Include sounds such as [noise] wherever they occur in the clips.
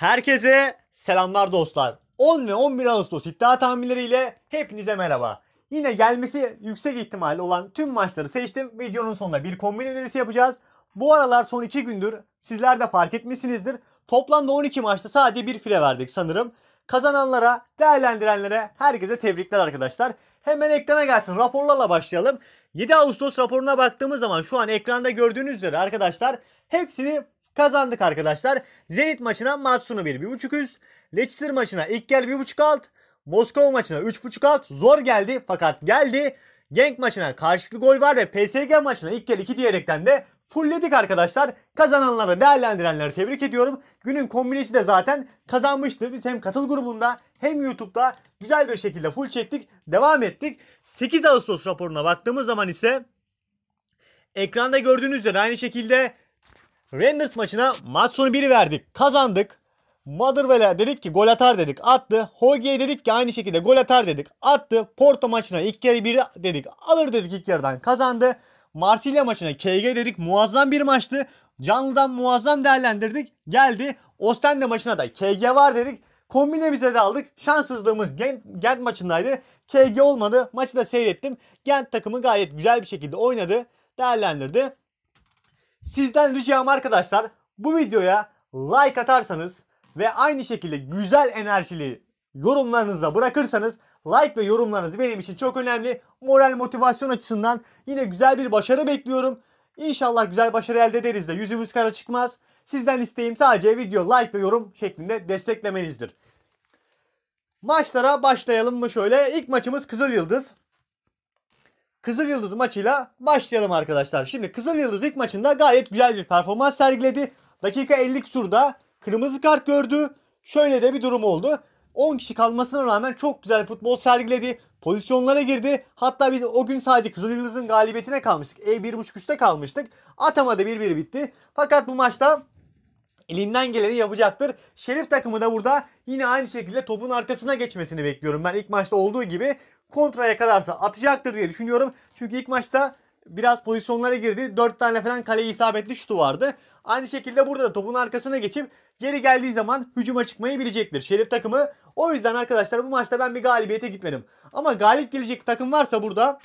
Herkese selamlar dostlar. 10 ve 11 Ağustos iddia tahminleriyle hepinize merhaba. Yine gelmesi yüksek ihtimalle olan tüm maçları seçtim. Videonun sonunda bir kombin önerisi yapacağız. Bu aralar son 2 gündür sizler de fark etmişsinizdir. Toplamda 12 maçta sadece bir file verdik sanırım. Kazananlara, değerlendirenlere herkese tebrikler arkadaşlar. Hemen ekrana gelsin raporlarla başlayalım. 7 Ağustos raporuna baktığımız zaman şu an ekranda gördüğünüz üzere arkadaşlar hepsini kazandık arkadaşlar. Zenit maçına Matsunu 1.5 üst. Leicester maçına ilk gel 1.5 alt. Moskova maçına 3.5 alt. Zor geldi fakat geldi. Genk maçına karşılıklı gol var ve PSG maçına ilk gel 2 diyerekten de fullledik arkadaşlar. Kazananları değerlendirenleri tebrik ediyorum. Günün kombinesi de zaten kazanmıştı. Biz hem katıl grubunda hem YouTube'da güzel bir şekilde full çektik. Devam ettik. 8 Ağustos raporuna baktığımız zaman ise ekranda gördüğünüz üzere aynı şekilde Renders maçına maç sonu 1 verdik. Kazandık. Motherwell'e dedik ki gol atar dedik. Attı. Hoge'ye dedik ki aynı şekilde gol atar dedik. Attı. Porto maçına ilk yarı 1 dedik. Alır dedik ilk yarıdan. Kazandı. Marsilya maçına KG dedik. Muazzam bir maçtı. Canlıdan muazzam değerlendirdik. Geldi. Ostende maçına da KG var dedik. Kombine bize de aldık. Şanssızlığımız Gent, Gent maçındaydı. KG olmadı. Maçı da seyrettim. Gent takımı gayet güzel bir şekilde oynadı. Değerlendirdi. Sizden ricam arkadaşlar bu videoya like atarsanız ve aynı şekilde güzel enerjili yorumlarınızla bırakırsanız like ve yorumlarınız benim için çok önemli. Moral motivasyon açısından yine güzel bir başarı bekliyorum. İnşallah güzel başarı elde ederiz de yüzümüz kara çıkmaz. Sizden isteğim sadece video like ve yorum şeklinde desteklemenizdir. Maçlara başlayalım mı şöyle. İlk maçımız Kızıl Yıldız. Kızıl Yıldız maçıyla başlayalım arkadaşlar. Şimdi Kızıl Yıldız ilk maçında gayet güzel bir performans sergiledi. Dakika 50 surda kırmızı kart gördü. Şöyle de bir durum oldu. 10 kişi kalmasına rağmen çok güzel futbol sergiledi. Pozisyonlara girdi. Hatta biz o gün sadece Kızıl Yıldız'ın galibiyetine kalmıştık. E 1.5 üstte kalmıştık. Atama da 1-1 bitti. Fakat bu maçta elinden geleni yapacaktır. Şerif takımı da burada yine aynı şekilde topun arkasına geçmesini bekliyorum. Ben ilk maçta olduğu gibi kontraya kadarsa atacaktır diye düşünüyorum. Çünkü ilk maçta biraz pozisyonlara girdi. 4 tane falan kaleye isabetli şutu vardı. Aynı şekilde burada da topun arkasına geçip geri geldiği zaman hücuma çıkmayı bilecektir Şerif takımı. O yüzden arkadaşlar bu maçta ben bir galibiyete gitmedim. Ama galip gelecek takım varsa burada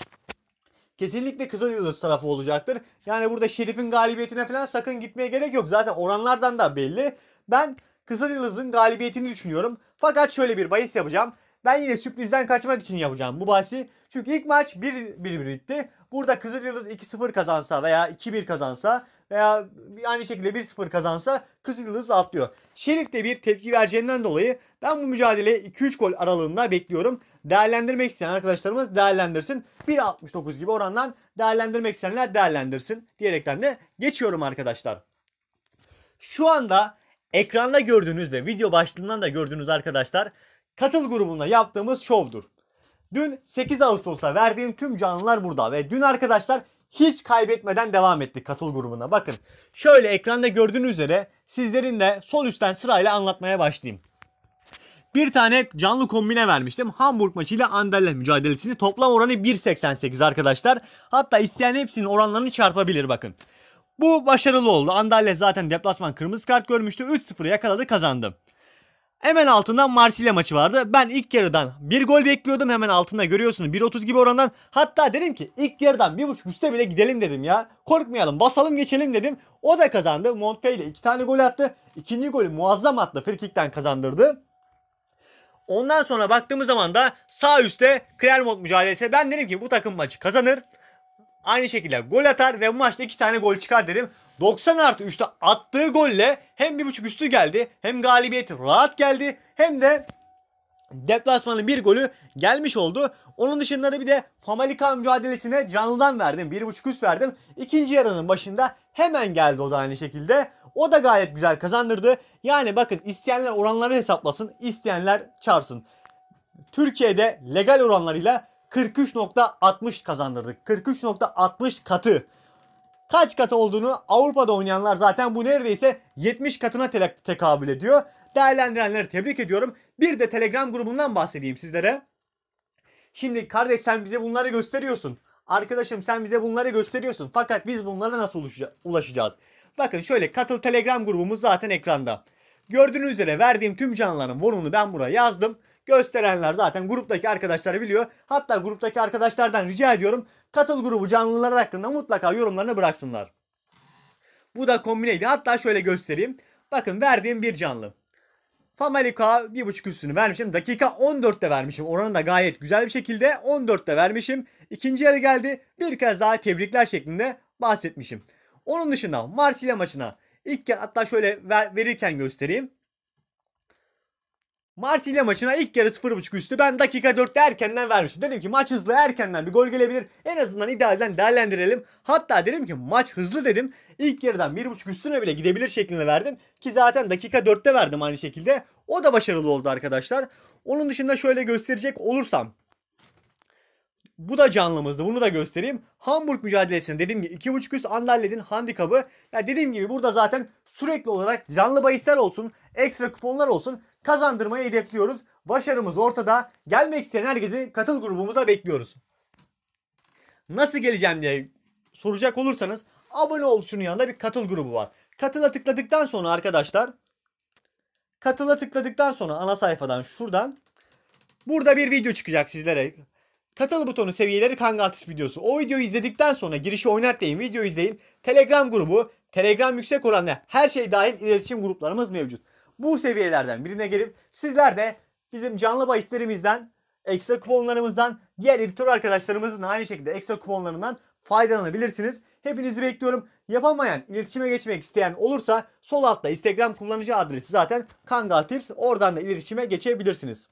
kesinlikle Kızılyıldız tarafı olacaktır. Yani burada Şerif'in galibiyetine falan sakın gitmeye gerek yok. Zaten oranlardan da belli. Ben Kızılyıldız'ın galibiyetini düşünüyorum. Fakat şöyle bir bahis yapacağım. Ben yine sürprizden kaçmak için yapacağım bu bahsi. Çünkü ilk maç 1-1 bitti. Burada Kızılyıldız 2-0 kazansa veya 2-1 kazansa veya aynı şekilde 1-0 kazansa Kızıldız atlıyor. Şerif de bir tepki vereceğinden dolayı ben bu mücadele 2-3 gol aralığında bekliyorum. Değerlendirmek isteyen arkadaşlarımız değerlendirsin. 1.69 gibi orandan değerlendirmek isteyenler değerlendirsin diyerekten de geçiyorum arkadaşlar. Şu anda ekranda gördüğünüz ve video başlığından da gördüğünüz arkadaşlar katıl grubunda yaptığımız şovdur. Dün 8 Ağustos'a verdiğim tüm canlılar burada ve dün arkadaşlar hiç kaybetmeden devam ettik katıl grubuna. Bakın şöyle ekranda gördüğünüz üzere sizlerin de sol üstten sırayla anlatmaya başlayayım. Bir tane canlı kombine vermiştim. Hamburg maçıyla Anderle mücadelesini toplam oranı 1.88 arkadaşlar. Hatta isteyen hepsinin oranlarını çarpabilir bakın. Bu başarılı oldu. Anderle zaten deplasman kırmızı kart görmüştü. 3-0 yakaladı kazandı. Hemen altından Marsilya maçı vardı. Ben ilk yarıdan bir gol bekliyordum. Hemen altında görüyorsunuz 1.30 gibi orandan. Hatta dedim ki ilk yarıdan 1.5 üste bile gidelim dedim ya. Korkmayalım basalım geçelim dedim. O da kazandı. Montpellier iki tane gol attı. İkinci golü muazzam attı. Frikik'ten kazandırdı. Ondan sonra baktığımız zaman da sağ üstte Clermont mücadelesi. Ben dedim ki bu takım maçı kazanır. Aynı şekilde gol atar ve bu maçta 2 tane gol çıkar dedim. 90 artı 3'te attığı golle hem 1.5 üstü geldi hem galibiyet rahat geldi hem de deplasmanın bir golü gelmiş oldu. Onun dışında da bir de Famalikan mücadelesine canlıdan verdim. 1.5 üst verdim. İkinci yarının başında hemen geldi o da aynı şekilde. O da gayet güzel kazandırdı. Yani bakın isteyenler oranları hesaplasın, isteyenler çarpsın. Türkiye'de legal oranlarıyla 43.60 kazandırdık. 43.60 katı. Kaç katı olduğunu Avrupa'da oynayanlar zaten bu neredeyse 70 katına te tekabül ediyor. Değerlendirenleri tebrik ediyorum. Bir de Telegram grubundan bahsedeyim sizlere. Şimdi kardeş sen bize bunları gösteriyorsun. Arkadaşım sen bize bunları gösteriyorsun. Fakat biz bunlara nasıl ulaşacağız? Bakın şöyle katıl Telegram grubumuz zaten ekranda. Gördüğünüz üzere verdiğim tüm canlıların volumunu ben buraya yazdım gösterenler zaten gruptaki arkadaşlar biliyor. Hatta gruptaki arkadaşlardan rica ediyorum katıl grubu canlılar hakkında mutlaka yorumlarını bıraksınlar. Bu da kombineydi. Hatta şöyle göstereyim. Bakın verdiğim bir canlı. Famalika 1.5 üstünü vermişim. Dakika 14'te vermişim. Oranı da gayet güzel bir şekilde 14'te vermişim. İkinci yarı geldi. Bir kez daha tebrikler şeklinde bahsetmişim. Onun dışında Marsilya maçına ilk kez hatta şöyle ver, verirken göstereyim. Marsilya maçına ilk yarı 0.5 üstü ben dakika 4'te erkenden vermiştim. Dedim ki maç hızlı erkenden bir gol gelebilir. En azından idealden değerlendirelim. Hatta dedim ki maç hızlı dedim. İlk yarıdan 1.5 üstüne bile gidebilir şeklinde verdim. Ki zaten dakika 4'te verdim aynı şekilde. O da başarılı oldu arkadaşlar. Onun dışında şöyle gösterecek olursam bu da canlımızdı. Bunu da göstereyim. Hamburg mücadelesinde dediğim gibi 2.5 üst Anderlecht'in handikabı. Ya yani dediğim gibi burada zaten sürekli olarak canlı bahisler olsun, ekstra kuponlar olsun kazandırmayı hedefliyoruz. Başarımız ortada. Gelmek isteyen herkesi katıl grubumuza bekliyoruz. Nasıl geleceğim diye soracak olursanız abone ol şunun yanında bir katıl grubu var. Katıla tıkladıktan sonra arkadaşlar katıla tıkladıktan sonra ana sayfadan şuradan burada bir video çıkacak sizlere. Katıl butonu seviyeleri Kangal Tips videosu. O videoyu izledikten sonra girişi oynat deyin, video izleyin. Telegram grubu, Telegram yüksek oranla her şey dahil iletişim gruplarımız mevcut. Bu seviyelerden birine girip sizler de bizim canlı bahislerimizden, ekstra kuponlarımızdan, diğer editör arkadaşlarımızın aynı şekilde ekstra kuponlarından faydalanabilirsiniz. Hepinizi bekliyorum. Yapamayan, iletişime geçmek isteyen olursa sol altta Instagram kullanıcı adresi zaten Kangal Tips. Oradan da iletişime geçebilirsiniz.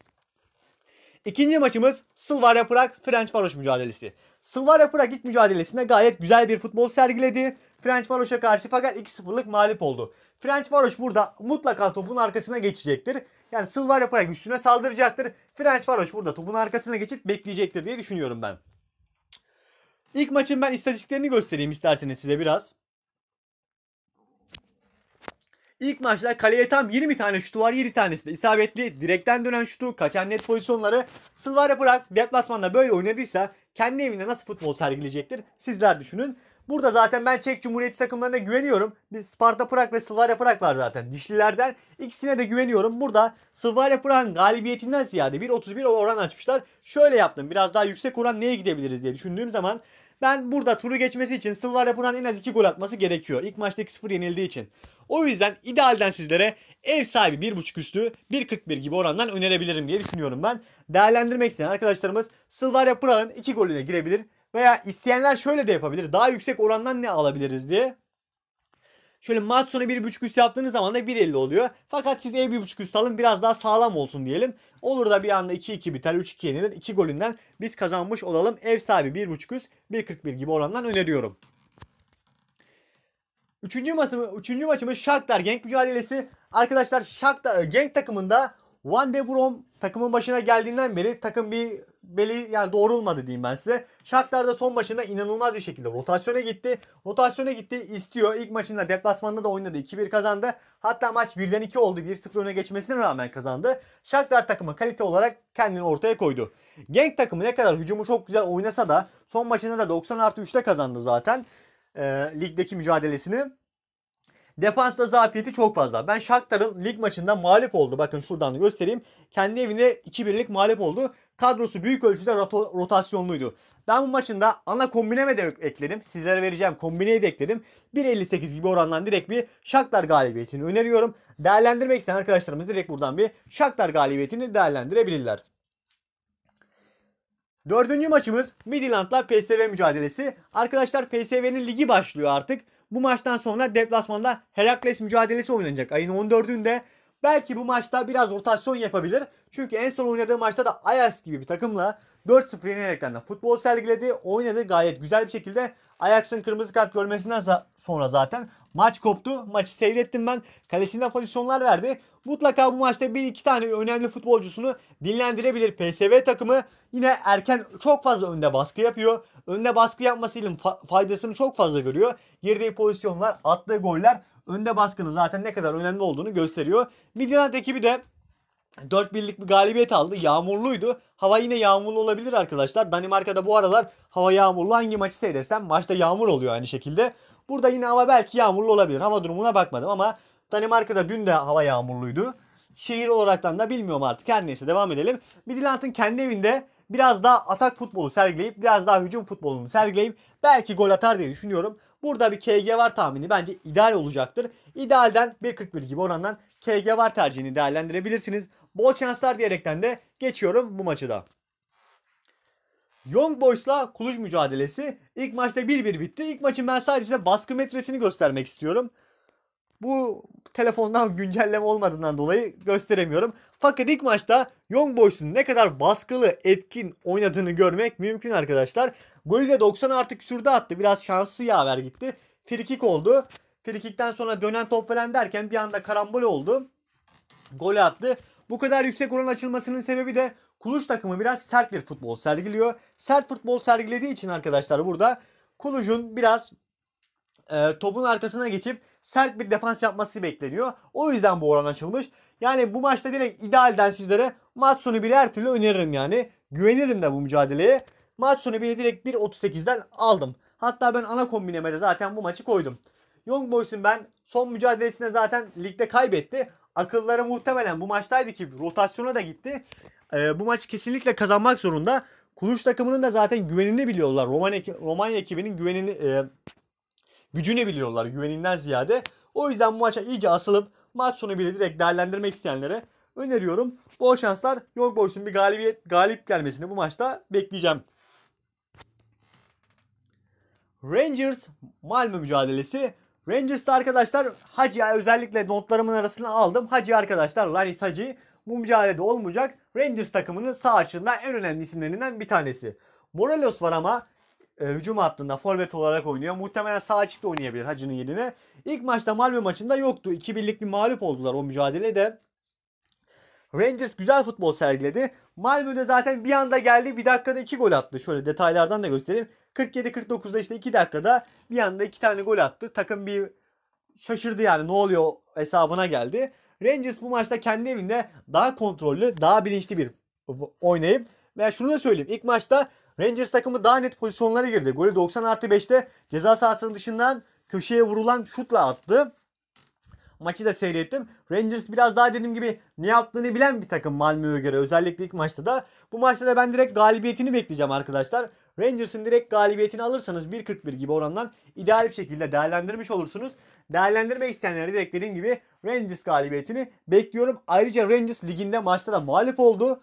İkinci maçımız Sylvaria Prag French Varoş mücadelesi. Sylvaria Prag ilk mücadelesinde gayet güzel bir futbol sergiledi. French Varoş'a karşı fakat 2-0'lık mağlup oldu. French Varoş burada mutlaka topun arkasına geçecektir. Yani Sylvaria Prag üstüne saldıracaktır. French Varoş burada topun arkasına geçip bekleyecektir diye düşünüyorum ben. İlk maçın ben istatistiklerini göstereyim isterseniz size biraz. İlk maçta kaleye tam 20 tane şutu var. 7 tanesi de isabetli. Direkten dönen şutu, kaçan net pozisyonları. Sılvare Prag deplasmanda böyle oynadıysa kendi evinde nasıl futbol sergileyecektir sizler düşünün. Burada zaten ben Çek Cumhuriyeti takımlarına güveniyorum. Biz Sparta Prag ve Slavia Prag var zaten. Dişlilerden ikisine de güveniyorum. Burada Slavia Prag'ın galibiyetinden ziyade 1.31 oran açmışlar. Şöyle yaptım. Biraz daha yüksek oran neye gidebiliriz diye düşündüğüm zaman ben burada turu geçmesi için Slavia Prag'ın en az 2 gol atması gerekiyor. İlk maçta 2-0 yenildiği için. O yüzden idealden sizlere ev sahibi 1.5 üstü 1.41 gibi orandan önerebilirim diye düşünüyorum ben. Değerlendirmek isteyen arkadaşlarımız Slavia Prag'ın 2 gol golüne girebilir. Veya isteyenler şöyle de yapabilir. Daha yüksek orandan ne alabiliriz diye. Şöyle maç sonu 1.5 üst yaptığınız zaman da 1.50 oluyor. Fakat siz ev 1.5 üst alın biraz daha sağlam olsun diyelim. Olur da bir anda 2-2 biter 3-2 yenilir. 2 golünden biz kazanmış olalım. Ev sahibi 1.5 üst 1.41 gibi orandan öneriyorum. Üçüncü, maçımı, üçüncü maçımız Shakhtar Genk mücadelesi. Arkadaşlar Shakhtar Genk takımında Van de Brom takımın başına geldiğinden beri takım bir beli yani doğrulmadı diyeyim ben size. Shakhtar da son maçında inanılmaz bir şekilde rotasyona gitti. Rotasyona gitti istiyor. İlk maçında deplasmanda da oynadı. 2-1 kazandı. Hatta maç 1'den 2 oldu. 1-0 öne geçmesine rağmen kazandı. Shakhtar takımı kalite olarak kendini ortaya koydu. Genk takımı ne kadar hücumu çok güzel oynasa da son maçında da 90 artı 3'te kazandı zaten. E, ligdeki mücadelesini. Defansta zafiyeti çok fazla. Ben Shakhtar'ın lig maçında mağlup oldu. Bakın şuradan göstereyim. Kendi evinde 2-1'lik mağlup oldu. Kadrosu büyük ölçüde rotasyonluydu. Ben bu maçında ana kombineme de ekledim. Sizlere vereceğim kombineyi de ekledim. 1.58 gibi orandan direkt bir Shakhtar galibiyetini öneriyorum. Değerlendirmek isteyen arkadaşlarımız direkt buradan bir Shakhtar galibiyetini değerlendirebilirler. Dördüncü maçımız Midland'la PSV mücadelesi. Arkadaşlar PSV'nin ligi başlıyor artık. Bu maçtan sonra deplasmanda Herakles mücadelesi oynanacak ayın 14'ünde. Belki bu maçta biraz rotasyon yapabilir. Çünkü en son oynadığı maçta da Ajax gibi bir takımla 4-0 yenerekten de futbol sergiledi. Oynadı gayet güzel bir şekilde Ajax'ın kırmızı kart görmesinden sonra zaten maç koptu. Maçı seyrettim ben. Kalesinde pozisyonlar verdi. Mutlaka bu maçta bir iki tane önemli futbolcusunu dinlendirebilir. PSV takımı yine erken çok fazla önde baskı yapıyor. Önde baskı yapmasının faydasını çok fazla görüyor. Girdiği pozisyonlar, attığı goller önde baskının zaten ne kadar önemli olduğunu gösteriyor. Midland ekibi de 4 birlik bir galibiyet aldı. Yağmurluydu. Hava yine yağmurlu olabilir arkadaşlar. Danimarka'da bu aralar hava yağmurlu. Hangi maçı seyretsem maçta yağmur oluyor aynı şekilde. Burada yine hava belki yağmurlu olabilir. Hava durumuna bakmadım ama Danimarka'da dün de hava yağmurluydu. Şehir olaraktan da bilmiyorum artık. Her neyse devam edelim. Midland'ın kendi evinde biraz daha atak futbolu sergileyip biraz daha hücum futbolunu sergileyip belki gol atar diye düşünüyorum. Burada bir KG var tahmini bence ideal olacaktır. İdealden 1.41 gibi orandan KG var tercihini değerlendirebilirsiniz. Bol şanslar diyerekten de geçiyorum bu maçı da. Young Boys'la Kuluç mücadelesi ilk maçta 1-1 bitti. İlk maçın ben sadece size baskı metresini göstermek istiyorum. Bu telefondan [laughs] güncelleme olmadığından dolayı gösteremiyorum. Fakat ilk maçta Young Boys'un ne kadar baskılı, etkin oynadığını görmek mümkün arkadaşlar. Golü de 90 artık sürde attı. Biraz şanslı yaver gitti. Frikik oldu. Frikikten sonra dönen top falan derken bir anda karambol oldu. gol attı. Bu kadar yüksek oran açılmasının sebebi de Kuluç takımı biraz sert bir futbol sergiliyor. Sert futbol sergilediği için arkadaşlar burada Kuluç'un biraz e, topun arkasına geçip sert bir defans yapması bekleniyor. O yüzden bu oran açılmış. Yani bu maçta direkt idealden sizlere maç sonu bir her türlü öneririm yani. Güvenirim de bu mücadeleye. Maç sonu biri direkt 1.38'den aldım. Hatta ben ana kombineme de zaten bu maçı koydum. Young Boys'un ben son mücadelesinde zaten ligde kaybetti. Akılları muhtemelen bu maçtaydı ki rotasyona da gitti. Ee, bu maçı kesinlikle kazanmak zorunda. Kuluç takımının da zaten güvenini biliyorlar. Romanya, Romanya ekibinin güvenini e, gücünü biliyorlar güveninden ziyade. O yüzden bu maça iyice asılıp maç sonu bile direkt değerlendirmek isteyenlere öneriyorum. Bol şanslar. Young Boys'un bir galibiyet galip gelmesini bu maçta bekleyeceğim. Rangers Malmö mücadelesi Rangers'ta arkadaşlar Hacı özellikle notlarımın arasına aldım. Hacı arkadaşlar Laris Hacı bu mücadelede olmayacak. Rangers takımının sağ açığından en önemli isimlerinden bir tanesi. Morelos var ama e, hücum hattında forvet olarak oynuyor. Muhtemelen sağ açıkta oynayabilir Hacı'nın yerine. İlk maçta Malmö maçında yoktu. 2-1'lik bir mağlup oldular o mücadelede. Rangers güzel futbol sergiledi. Malmö'de zaten bir anda geldi. Bir dakikada iki gol attı. Şöyle detaylardan da göstereyim. 47-49'da işte iki dakikada bir anda iki tane gol attı. Takım bir şaşırdı yani ne oluyor hesabına geldi. Rangers bu maçta kendi evinde daha kontrollü, daha bilinçli bir oynayıp ve şunu da söyleyeyim. İlk maçta Rangers takımı daha net pozisyonlara girdi. Golü 90 artı 5'te ceza sahasının dışından köşeye vurulan şutla attı. Maçı da seyrettim. Rangers biraz daha dediğim gibi ne yaptığını bilen bir takım Malmö'ye göre. Özellikle ilk maçta da. Bu maçta da ben direkt galibiyetini bekleyeceğim arkadaşlar. Rangers'ın direkt galibiyetini alırsanız 1.41 gibi orandan ideal bir şekilde değerlendirmiş olursunuz. Değerlendirmek isteyenlere direkt dediğim gibi Rangers galibiyetini bekliyorum. Ayrıca Rangers liginde maçta da mağlup oldu.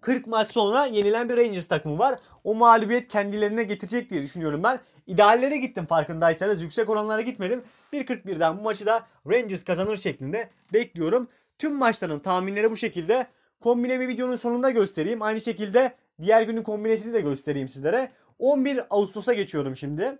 40 maç sonra yenilen bir Rangers takımı var. O mağlubiyet kendilerine getirecek diye düşünüyorum ben. İdeallere gittim farkındaysanız. Yüksek oranlara gitmedim. 1.41'den bu maçı da Rangers kazanır şeklinde bekliyorum. Tüm maçların tahminleri bu şekilde. Kombine bir videonun sonunda göstereyim. Aynı şekilde diğer günün kombinesini de göstereyim sizlere. 11 Ağustos'a geçiyorum şimdi.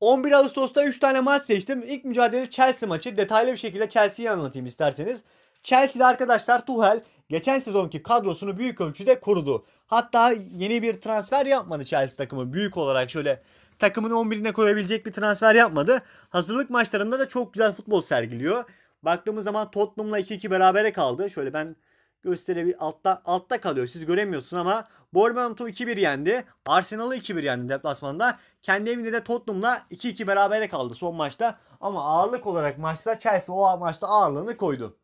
11 Ağustos'ta 3 tane maç seçtim. İlk mücadele Chelsea maçı. Detaylı bir şekilde Chelsea'yi anlatayım isterseniz. Chelsea'de arkadaşlar Tuchel geçen sezonki kadrosunu büyük ölçüde korudu. Hatta yeni bir transfer yapmadı Chelsea takımı. Büyük olarak şöyle takımın 11'ine koyabilecek bir transfer yapmadı. Hazırlık maçlarında da çok güzel futbol sergiliyor. Baktığımız zaman Tottenham'la 2-2 berabere kaldı. Şöyle ben gösterebil altta altta kalıyor. Siz göremiyorsun ama Bournemouth'u 2-1 yendi. Arsenal'ı 2-1 yendi deplasmanda. Kendi evinde de Tottenham'la 2-2 berabere kaldı son maçta. Ama ağırlık olarak maçta Chelsea o maçta ağırlığını koydu.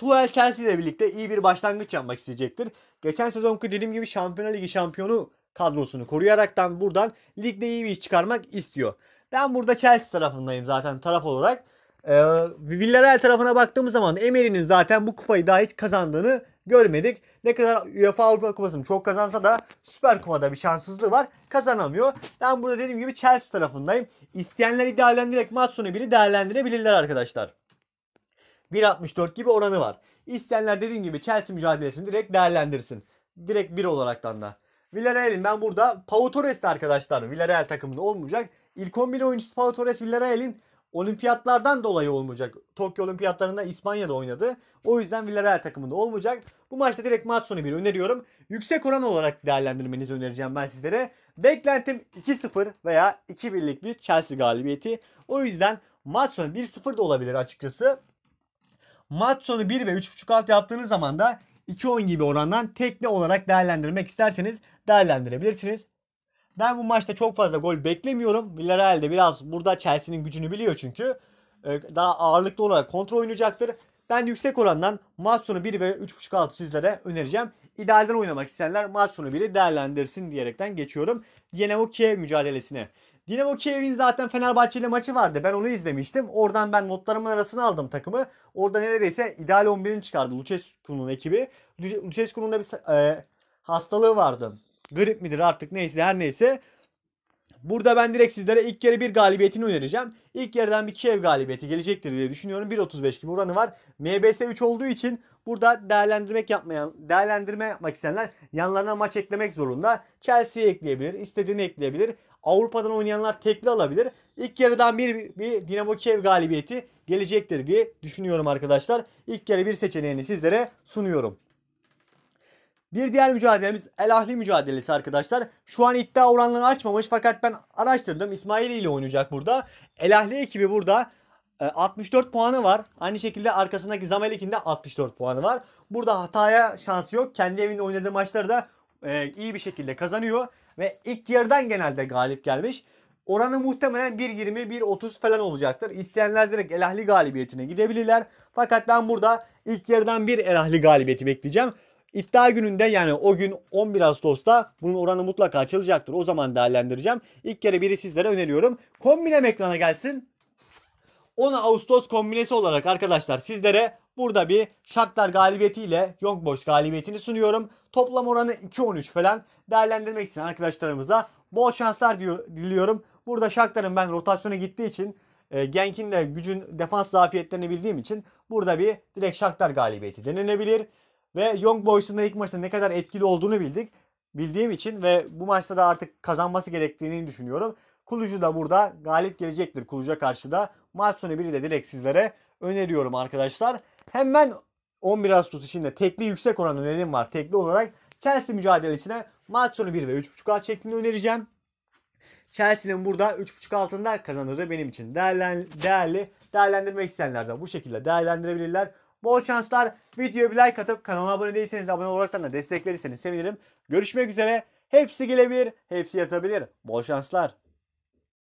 Tuchel Chelsea ile birlikte iyi bir başlangıç yapmak isteyecektir. Geçen sezonki dediğim gibi Şampiyonlar Ligi şampiyonu kadrosunu koruyaraktan buradan ligde iyi bir iş çıkarmak istiyor. Ben burada Chelsea tarafındayım zaten taraf olarak. Ee, Villarreal tarafına baktığımız zaman Emery'nin zaten bu kupayı daha hiç kazandığını görmedik. Ne kadar UEFA Avrupa Kupası'nı çok kazansa da Süper Kupa'da bir şanssızlığı var. Kazanamıyor. Ben burada dediğim gibi Chelsea tarafındayım. İsteyenler ideallendirerek maç sonu biri değerlendirebilirler arkadaşlar. 1.64 gibi oranı var. İsteyenler dediğim gibi Chelsea mücadelesini direkt değerlendirsin. Direkt 1 olaraktan da. Villarreal'in ben burada Pau Torres'te arkadaşlar Villarreal takımında olmayacak. İlk 11 oyuncusu Pau Torres Villarreal'in olimpiyatlardan dolayı olmayacak. Tokyo olimpiyatlarında İspanya'da oynadı. O yüzden Villarreal takımında olmayacak. Bu maçta direkt maç sonu bir öneriyorum. Yüksek oran olarak değerlendirmenizi önereceğim ben sizlere. Beklentim 2-0 veya 2-1'lik bir Chelsea galibiyeti. O yüzden maç sonu 1-0 da olabilir açıkçası. Maç sonu 1 ve 3.5 alt yaptığınız zaman da 2 oyun gibi orandan tekne olarak değerlendirmek isterseniz değerlendirebilirsiniz. Ben bu maçta çok fazla gol beklemiyorum. Villarreal de biraz burada Chelsea'nin gücünü biliyor çünkü. Ee, daha ağırlıklı olarak kontrol oynayacaktır. Ben yüksek orandan maç sonu 1 ve 3.5 altı sizlere önereceğim. İdealden oynamak isteyenler maç sonu 1'i değerlendirsin diyerekten geçiyorum. Dinamo Kiev mücadelesine. Dinamo Kiev'in zaten Fenerbahçe ile maçı vardı. Ben onu izlemiştim. Oradan ben notlarımın arasını aldım takımı. Orada neredeyse ideal 11'ini çıkardı Lucescu'nun ekibi. Lucescu'nun da bir e, hastalığı vardı. Grip midir artık neyse her neyse. Burada ben direkt sizlere ilk yarı bir galibiyetini önereceğim. İlk yarıdan bir Kiev galibiyeti gelecektir diye düşünüyorum. 1.35 gibi oranı var. MBS 3 olduğu için burada değerlendirmek yapmayan, değerlendirme yapmak isteyenler yanlarına maç eklemek zorunda. Chelsea'yi ekleyebilir, istediğini ekleyebilir. Avrupa'dan oynayanlar tekli alabilir. İlk yarıdan bir, bir Dinamo Kiev galibiyeti gelecektir diye düşünüyorum arkadaşlar. İlk yarı bir seçeneğini sizlere sunuyorum. Bir diğer mücadelemiz El Ahli mücadelesi arkadaşlar. Şu an iddia oranlarını açmamış fakat ben araştırdım. İsmail ile oynayacak burada. El Ahli ekibi burada 64 e, puanı var. Aynı şekilde arkasındaki Zamelik'in de 64 puanı var. Burada hataya şansı yok. Kendi evinde oynadığı maçları da e, iyi bir şekilde kazanıyor ve ilk yarıdan genelde galip gelmiş. Oranı muhtemelen 1.20-1.30 falan olacaktır. İsteyenler direkt El Ahli galibiyetine gidebilirler. Fakat ben burada ilk yarıdan bir El Ahli galibiyeti bekleyeceğim. İddia gününde yani o gün 11 Ağustos'ta bunun oranı mutlaka açılacaktır. O zaman değerlendireceğim. İlk kere biri sizlere öneriyorum. Kombinem ekrana gelsin. 10 Ağustos kombinesi olarak arkadaşlar sizlere Burada bir Shakhtar galibiyetiyle Young Boys galibiyetini sunuyorum. Toplam oranı 2-13 falan değerlendirmek için arkadaşlarımıza bol şanslar diyor, diliyorum. Burada Shakhtar'ın ben rotasyona gittiği için e, Genk'in de gücün defans zafiyetlerini bildiğim için burada bir direkt Shakhtar galibiyeti denenebilir. Ve Young Boys'un da ilk maçta ne kadar etkili olduğunu bildik bildiğim için ve bu maçta da artık kazanması gerektiğini düşünüyorum. Kulucu da burada galip gelecektir Kulucu'ya karşı da. Maç sonu biri de direkt sizlere öneriyorum arkadaşlar. Hemen 11 Ağustos için de tekli yüksek oran önerim var. Tekli olarak Chelsea mücadelesine maç sonu 1 ve 3.5 alt şeklinde önereceğim. Chelsea'nin burada 3.5 altında kazanırı benim için. Değerlen, değerli değerlendirmek isteyenler de bu şekilde değerlendirebilirler. Bol şanslar. Videoya bir like atıp kanalıma abone değilseniz de abone olarak da destek verirseniz sevinirim. Görüşmek üzere. Hepsi gelebilir, hepsi yatabilir. Bol şanslar.